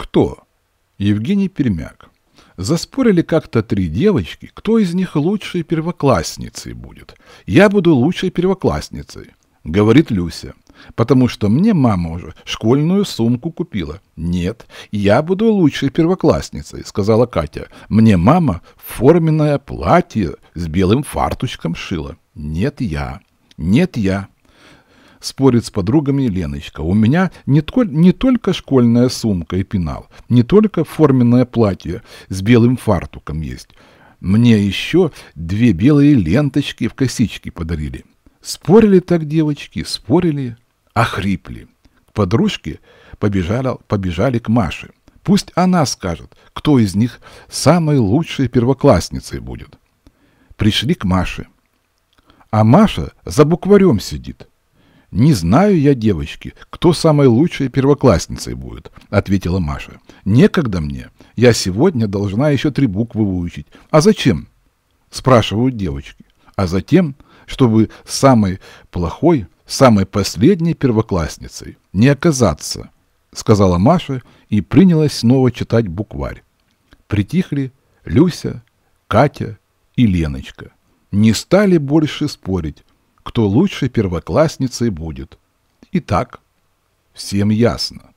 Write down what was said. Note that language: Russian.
Кто? Евгений Пермяк. Заспорили как-то три девочки, кто из них лучшей первоклассницей будет. Я буду лучшей первоклассницей, говорит Люся, потому что мне мама уже школьную сумку купила. Нет, я буду лучшей первоклассницей, сказала Катя. Мне мама форменное платье с белым фартучком шила. Нет, я. Нет, я спорит с подругами Леночка. У меня не, то, не только школьная сумка и пенал, не только форменное платье с белым фартуком есть. Мне еще две белые ленточки в косички подарили. Спорили так девочки, спорили, охрипли. К подружке побежали, побежали к Маше. Пусть она скажет, кто из них самой лучшей первоклассницей будет. Пришли к Маше. А Маша за букварем сидит. «Не знаю я, девочки, кто самой лучшей первоклассницей будет», — ответила Маша. «Некогда мне. Я сегодня должна еще три буквы выучить. А зачем?» — спрашивают девочки. «А затем, чтобы самой плохой, самой последней первоклассницей не оказаться», — сказала Маша и принялась снова читать букварь. Притихли Люся, Катя и Леночка. Не стали больше спорить, кто лучшей первоклассницей будет. Итак, всем ясно.